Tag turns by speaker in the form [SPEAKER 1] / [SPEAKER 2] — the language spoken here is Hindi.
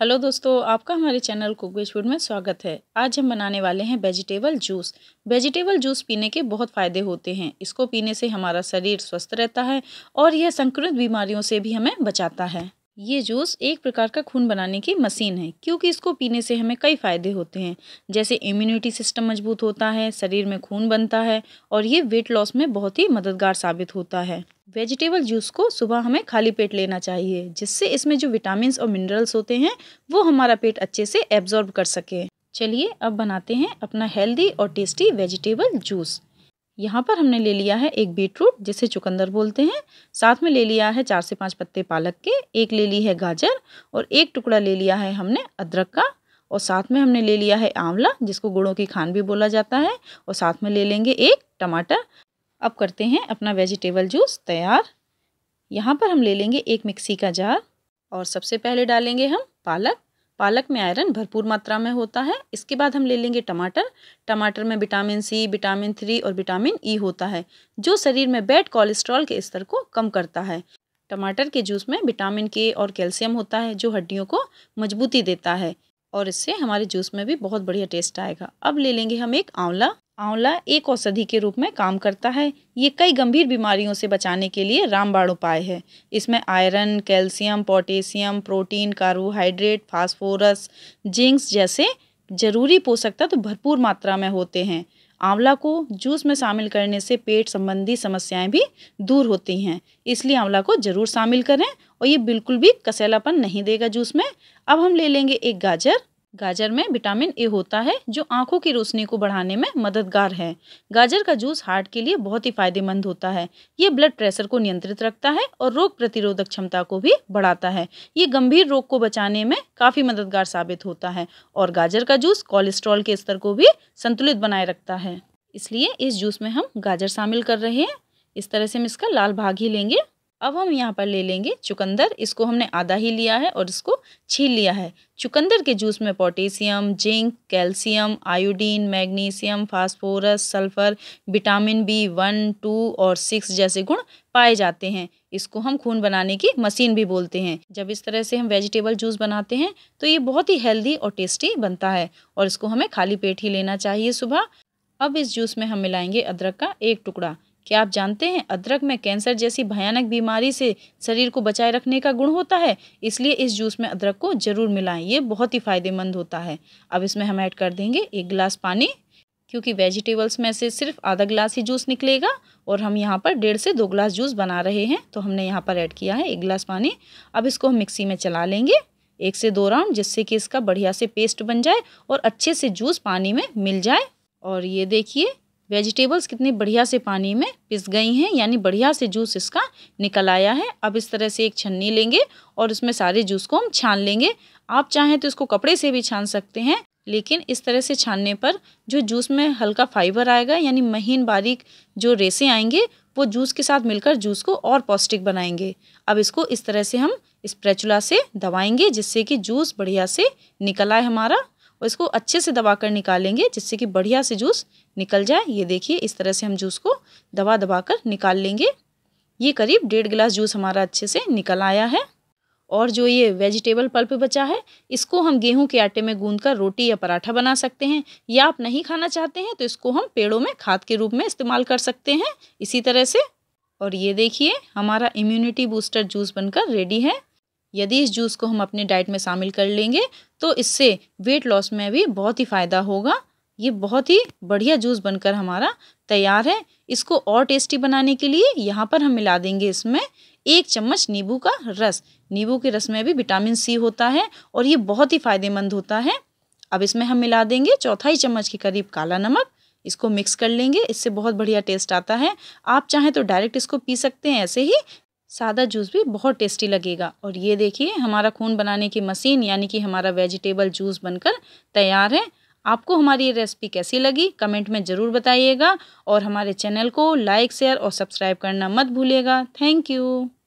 [SPEAKER 1] हेलो दोस्तों आपका हमारे चैनल कुकवेज फूड में स्वागत है आज हम बनाने वाले हैं वेजिटेबल जूस वेजिटेबल जूस पीने के बहुत फ़ायदे होते हैं इसको पीने से हमारा शरीर स्वस्थ रहता है और यह संक्रमित बीमारियों से भी हमें बचाता है ये जूस एक प्रकार का खून बनाने की मशीन है क्योंकि इसको पीने से हमें कई फ़ायदे होते हैं जैसे इम्यूनिटी सिस्टम मजबूत होता है शरीर में खून बनता है और ये वेट लॉस में बहुत ही मददगार साबित होता है वेजिटेबल जूस को सुबह हमें खाली पेट लेना चाहिए जिससे इसमें जो विटामिन और मिनरल्स होते हैं वो हमारा पेट अच्छे से एब्जॉर्ब कर सके चलिए अब बनाते हैं अपना हेल्दी और टेस्टी वेजिटेबल जूस यहाँ पर हमने ले लिया है एक बीटरूट जिसे चुकंदर बोलते हैं साथ में ले लिया है चार से पाँच पत्ते पालक के एक ले ली है गाजर और एक टुकड़ा ले लिया है हमने अदरक का और साथ में हमने ले लिया है आंवला जिसको गुड़ों की खान भी बोला जाता है और साथ में ले लेंगे एक टमाटर अब करते हैं अपना वेजिटेबल जूस तैयार यहाँ पर हम ले लेंगे एक मिक्सी का जार और सबसे पहले डालेंगे हम पालक पालक में आयरन भरपूर मात्रा में होता है इसके बाद हम ले लेंगे टमाटर टमाटर में विटामिन सी विटामिन थ्री और विटामिन ई e होता है जो शरीर में बैड कोलेस्ट्रॉल के स्तर को कम करता है टमाटर के जूस में विटामिन के और कैल्शियम होता है जो हड्डियों को मजबूती देता है और इससे हमारे जूस में भी बहुत बढ़िया टेस्ट आएगा अब ले लेंगे हम एक आंवला आंवला एक औषधि के रूप में काम करता है ये कई गंभीर बीमारियों से बचाने के लिए रामबाण उपाय है इसमें iron calcium potassium protein carbohydrate phosphorus zincs जैसे जरूरी पोषक तत्व तो भरपूर मात्रा में होते हैं आंवला को जूस में शामिल करने से पेट संबंधी समस्याएं भी दूर होती हैं इसलिए आंवला को ज़रूर शामिल करें और ये बिल्कुल भी कसैलापन नहीं देगा जूस में अब हम ले लेंगे एक गाजर गाजर में विटामिन ए होता है जो आंखों की रोशनी को बढ़ाने में मददगार है गाजर का जूस हार्ट के लिए बहुत ही फायदेमंद होता है ये ब्लड प्रेशर को नियंत्रित रखता है और रोग प्रतिरोधक क्षमता को भी बढ़ाता है ये गंभीर रोग को बचाने में काफ़ी मददगार साबित होता है और गाजर का जूस कोलेस्ट्रॉल के स्तर को भी संतुलित बनाए रखता है इसलिए इस जूस में हम गाजर शामिल कर रहे हैं इस तरह से हम इसका लाल भाग ही लेंगे अब हम यहाँ पर ले लेंगे चुकंदर इसको हमने आधा ही लिया है और इसको छील लिया है चुकंदर के जूस में potassium zinc calcium iodine magnesium phosphorus sulphur vitamin B one two और सिक्स जैसे गुण पाए जाते हैं इसको हम खून बनाने की मशीन भी बोलते हैं जब इस तरह से हम वेजिटेबल जूस बनाते हैं तो ये बहुत ही हेल्दी और टेस्टी बनता है और इसको हमें खाली पेट ही लेना चाहिए सुबह अब इस जूस में हम मिलाएंगे अदरक का एक टुकड़ा क्या आप जानते हैं अदरक में कैंसर जैसी भयानक बीमारी से शरीर को बचाए रखने का गुण होता है इसलिए इस जूस में अदरक को ज़रूर मिलाएं ये बहुत ही फ़ायदेमंद होता है अब इसमें हम ऐड कर देंगे एक गिलास पानी क्योंकि वेजिटेबल्स में से सिर्फ आधा गिलास ही जूस निकलेगा और हम यहाँ पर डेढ़ से दो गिलास जूस बना रहे हैं तो हमने यहाँ पर ऐड किया है एक गिलास पानी अब इसको हम मिक्सी में चला लेंगे एक से दो राउंड जिससे कि इसका बढ़िया से पेस्ट बन जाए और अच्छे से जूस पानी में मिल जाए और ये देखिए वेजिटेबल्स कितनी बढ़िया से पानी में पिस गई हैं यानी बढ़िया से जूस इसका निकल आया है अब इस तरह से एक छन्नी लेंगे और उसमें सारे जूस को हम छान लेंगे आप चाहें तो इसको कपड़े से भी छान सकते हैं लेकिन इस तरह से छानने पर जो जूस में हल्का फाइबर आएगा यानी महीन बारीक जो रेसें आएंगे वो जूस के साथ मिलकर जूस को और पौष्टिक बनाएंगे अब इसको इस तरह से हम स्प्रेचुला से दबाएंगे जिससे कि जूस बढ़िया से निकल आए हमारा और इसको अच्छे से दबा कर निकालेंगे जिससे कि बढ़िया से जूस निकल जाए ये देखिए इस तरह से हम जूस को दबा दबा कर निकाल लेंगे ये करीब डेढ़ गिलास जूस हमारा अच्छे से निकल आया है और जो ये वेजिटेबल पल्प बचा है इसको हम गेहूं के आटे में गूंद कर रोटी या पराठा बना सकते हैं या आप नहीं खाना चाहते हैं तो इसको हम पेड़ों में खाद के रूप में इस्तेमाल कर सकते हैं इसी तरह से और ये देखिए हमारा इम्यूनिटी बूस्टर जूस बनकर रेडी है यदि इस जूस को हम अपने डाइट में शामिल कर लेंगे तो इससे वेट लॉस में भी बहुत ही फ़ायदा होगा ये बहुत ही बढ़िया जूस बनकर हमारा तैयार है इसको और टेस्टी बनाने के लिए यहाँ पर हम मिला देंगे इसमें एक चम्मच नींबू का रस नींबू के रस में भी विटामिन सी होता है और ये बहुत ही फ़ायदेमंद होता है अब इसमें हम मिला देंगे चौथाई चम्मच के करीब काला नमक इसको मिक्स कर लेंगे इससे बहुत बढ़िया टेस्ट आता है आप चाहें तो डायरेक्ट इसको पी सकते हैं ऐसे ही सादा जूस भी बहुत टेस्टी लगेगा और ये देखिए हमारा खून बनाने की मशीन यानी कि हमारा वेजिटेबल जूस बनकर तैयार है आपको हमारी ये रेसिपी कैसी लगी कमेंट में ज़रूर बताइएगा और हमारे चैनल को लाइक शेयर और सब्सक्राइब करना मत भूलिएगा थैंक यू